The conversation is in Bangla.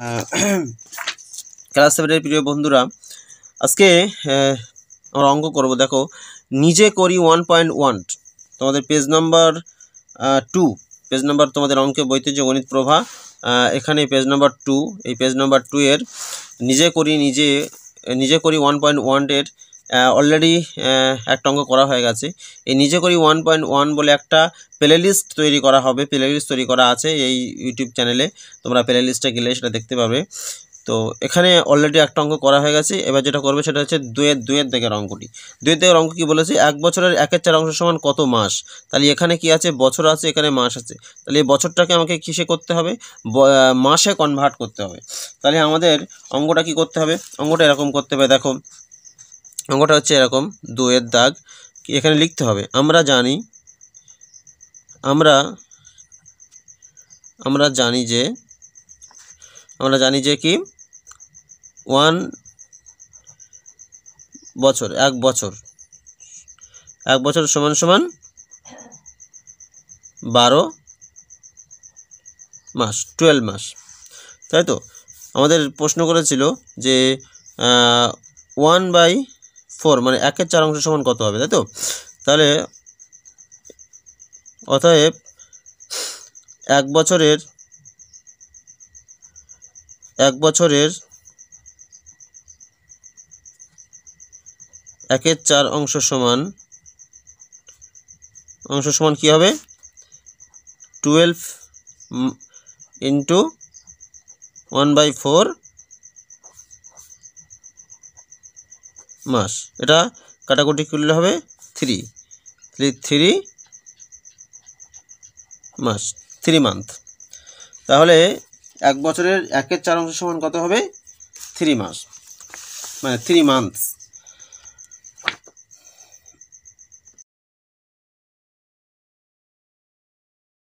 ক্লাস সেভেনের প্রিয় বন্ধুরা আজকে আমরা অঙ্ক করব দেখো নিজে করি ওয়ান পয়েন্ট ওয়ান তোমাদের page number two page number তোমাদের অঙ্কে বইতে যে গণিত প্রভা এখানে পেজ নাম্বার টু এই পেজ নাম্বার টু এর নিজে করি নিজে নিজে করি ওয়ান পয়েন্ট ওয়ান এর অলরেডি একটা অঙ্ক করা হয়ে গেছে এই নিজে করি ওয়ান পয়েন্ট ওয়ান বলে একটা লিস্ট তৈরি করা হবে লিস্ট তৈরি করা আছে এই ইউটিউব চ্যানেলে তোমরা প্লে লিস্টটা গেলে সেটা দেখতে পাবে তো এখানে অলরেডি একটা অঙ্ক করা হয়ে গেছে এবার যেটা করবে সেটা হচ্ছে দুয়ের দুয়ের দেখের অঙ্কটি দুয়ের দিকের অঙ্ক কী বলেছে এক বছরের একের চার অংশ সমান কত মাস তাহলে এখানে কি আছে বছর আছে এখানে মাস আছে তাহলে এই বছরটাকে আমাকে কিসে করতে হবে মাসে কনভার্ট করতে হবে তাহলে আমাদের অঙ্কটা কি করতে হবে অঙ্কটা এরকম করতে হবে দেখো অঙ্কটা হচ্ছে এরকম দুয়ের দাগ এখানে লিখতে হবে আমরা জানি আমরা আমরা জানি যে আমরা জানি যে কি ওয়ান বছর এক বছর এক বছর সমান সমান বারো মাস টুয়েলভ মাস তাই তো আমাদের প্রশ্ন করেছিল যে ওয়ান বাই ফোর মানে একের চার অংশ সমান কত হবে তাই তো তাহলে অতএব এক বছরের এক বছরের একের চার অংশ সমান অংশ সমান কী হবে twelve into one by four মাস এটা কাটাকুটি করলে হবে থ্রি থ্রি থ্রি মাস থ্রি মান্থ তাহলে এক বছরের একের চার অংশ সমান কত হবে থ্রি মাস মানে থ্রি মান্থস